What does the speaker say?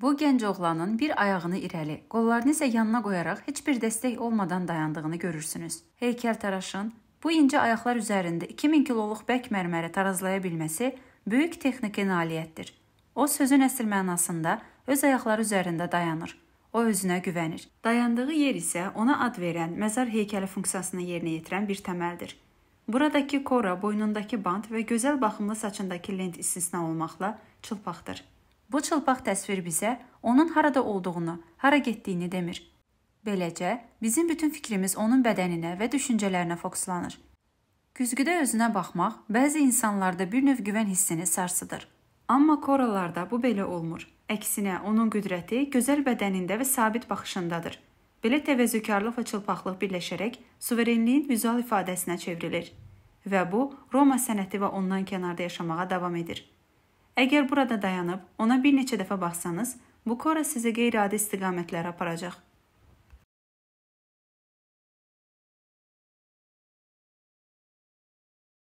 Bu gənc oğlanın bir ayağını irəli, qollarını isə yanına qoyaraq heç bir dəstək olmadan dayandığını görürsünüz. Heykəltaraşın bu incə ayaqlar üzərində 2000 kiloluq bək mərməri tarazlaya bilməsi böyük texniki nailiyyətdir. O sözün əsl mənasında öz ayaqları üzərində dayanır. O özünə güvənir. Dayandığı yer isə ona ad verən məzar heykəli funksiyasını yerinə yetirən bir təməldir. Buradakı kora, boynundakı bant və gözəl baxımlı saçındakı lent istisna olmaqla çılpaqdır. Bu çılpaq təsvir bizə onun harada olduğunu, hara getdiyini demir. Beləcə, bizim bütün fikrimiz onun bədəninə və düşüncələrinə fokuslanır. Güzgüdə özünə baxmaq bəzi insanlarda bir növ güvən hissini sarsıdır. Amma koralarda bu belə olmur. Əksinə, onun qüdrəti gözəl bədənində və sabit baxışındadır. Belə təvəzzükarlıq və çılpaqlıq birləşərək suverenliyin vizual ifadəsinə çevrilir və bu Roma sənəti və ondan kənarda yaşamağa davam edir. Əgər burada dayanıb ona bir neçə dəfə baxsanız, bu Kora sizi qeyri-adi istiqamətlərə aparacaq.